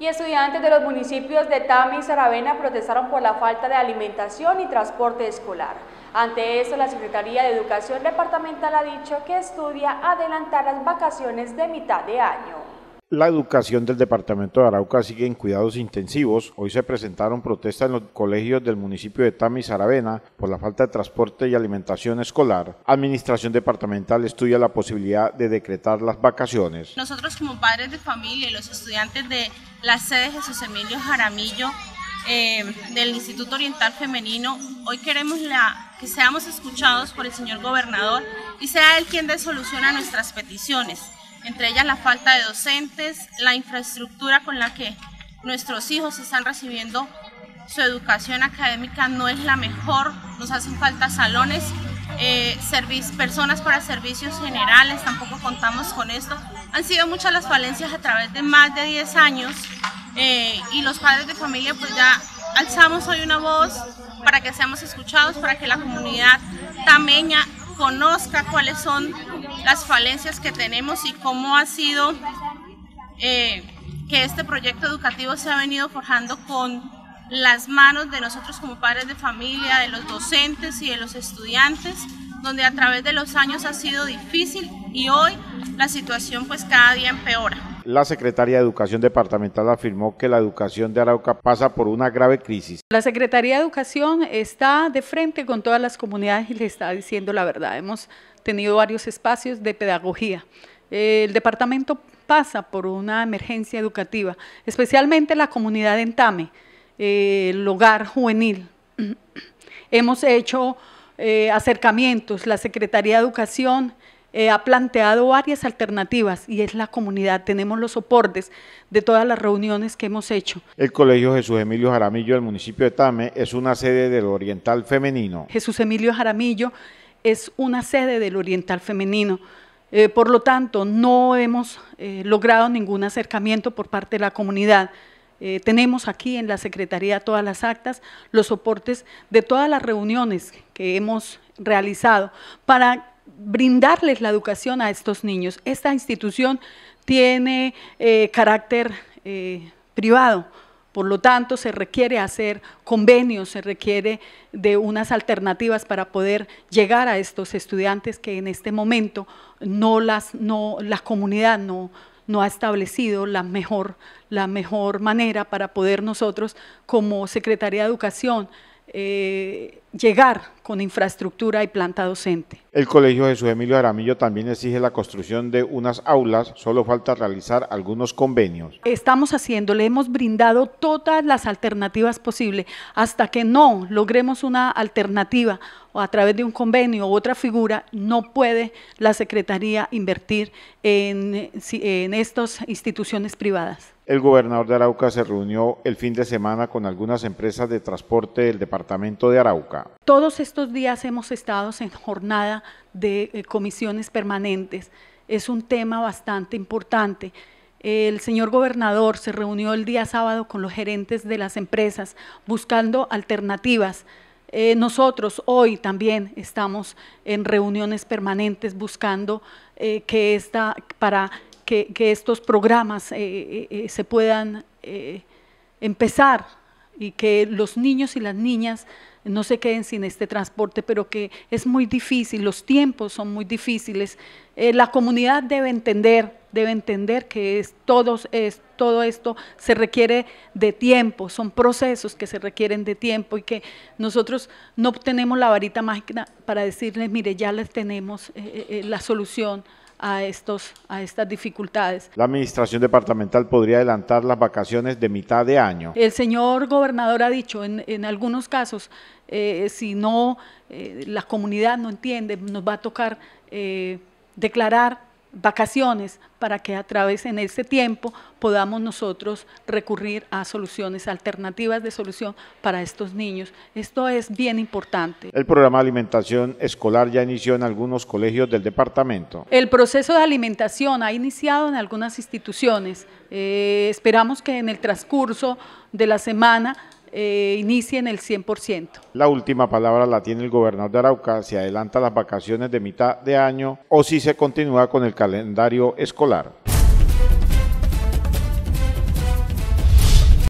y estudiantes de los municipios de Tami y Saravena protestaron por la falta de alimentación y transporte escolar. Ante esto, la Secretaría de Educación Departamental ha dicho que estudia adelantar las vacaciones de mitad de año. La educación del departamento de Arauca sigue en cuidados intensivos. Hoy se presentaron protestas en los colegios del municipio de Tami y Saravena por la falta de transporte y alimentación escolar. Administración departamental estudia la posibilidad de decretar las vacaciones. Nosotros como padres de familia y los estudiantes de la sede Jesús Emilio Jaramillo eh, del Instituto Oriental Femenino. Hoy queremos la, que seamos escuchados por el señor gobernador y sea él quien dé solución a nuestras peticiones, entre ellas la falta de docentes, la infraestructura con la que nuestros hijos están recibiendo su educación académica no es la mejor, nos hacen falta salones eh, personas para servicios generales, tampoco contamos con esto. Han sido muchas las falencias a través de más de 10 años eh, y los padres de familia pues ya alzamos hoy una voz para que seamos escuchados, para que la comunidad tameña conozca cuáles son las falencias que tenemos y cómo ha sido eh, que este proyecto educativo se ha venido forjando con las manos de nosotros como padres de familia, de los docentes y de los estudiantes, donde a través de los años ha sido difícil y hoy la situación pues cada día empeora. La Secretaría de Educación Departamental afirmó que la educación de Arauca pasa por una grave crisis. La Secretaría de Educación está de frente con todas las comunidades y les está diciendo la verdad. Hemos tenido varios espacios de pedagogía. Eh, el departamento pasa por una emergencia educativa, especialmente la comunidad de Entame eh, el hogar juvenil. Hemos hecho eh, acercamientos, la Secretaría de Educación eh, ha planteado varias alternativas y es la comunidad, tenemos los soportes de todas las reuniones que hemos hecho. El Colegio Jesús Emilio Jaramillo del municipio de Tame es una sede del Oriental Femenino. Jesús Emilio Jaramillo es una sede del Oriental Femenino. por lo tanto, no hemos logrado ningún acercamiento por parte de la comunidad. Eh, tenemos aquí en la Secretaría todas las actas, los soportes de todas las reuniones que hemos realizado para brindarles la educación a estos niños. Esta institución tiene eh, carácter eh, privado, por lo tanto, se requiere hacer convenios, se requiere de unas alternativas para poder llegar a estos estudiantes que en este momento no las, no, la comunidad no, no ha establecido la mejor, la mejor manera para poder nosotros como Secretaría de Educación eh, llegar con infraestructura y planta docente. El Colegio Jesús Emilio Aramillo también exige la construcción de unas aulas, solo falta realizar algunos convenios. Estamos haciendo, le hemos brindado todas las alternativas posibles, hasta que no logremos una alternativa o a través de un convenio u otra figura, no puede la Secretaría invertir en estas instituciones privadas el gobernador de Arauca se reunió el fin de semana con algunas empresas de transporte del departamento de Arauca. Todos estos días hemos estado en jornada de eh, comisiones permanentes. Es un tema bastante importante. El señor gobernador se reunió el día sábado con los gerentes de las empresas buscando alternativas. Eh, nosotros hoy también estamos en reuniones permanentes buscando eh, que esta, para que, estos programas eh, eh, eh, se puedan empezar y que los niños y las niñas no se queden sin este transporte, pero que es muy difícil, los tiempos son muy difíciles. la comunidad debe entender, debe entender que es, todos, es, todo esto se requiere de tiempo, son procesos que se requieren de tiempo y que nosotros no tenemos la varita mágica para decirles, mire, ya les tenemos la solución a, estos, a estas dificultades. La administración departamental podría adelantar las vacaciones de mitad de año. El señor gobernador ha dicho, en, en algunos casos, eh, si no, eh, la comunidad no entiende, nos va a tocar eh, declarar vacaciones para que a través en ese tiempo podamos nosotros recurrir a soluciones alternativas de solución para estos niños. Esto es bien importante. El programa de alimentación escolar ya inició en algunos colegios del departamento. El proceso de alimentación ha iniciado en algunas instituciones. Eh, esperamos que en el transcurso de la semana eh, inicie en el 100%. La última palabra la tiene el gobernador de Arauca, si adelanta las vacaciones de mitad de año o si se continúa con el calendario escolar.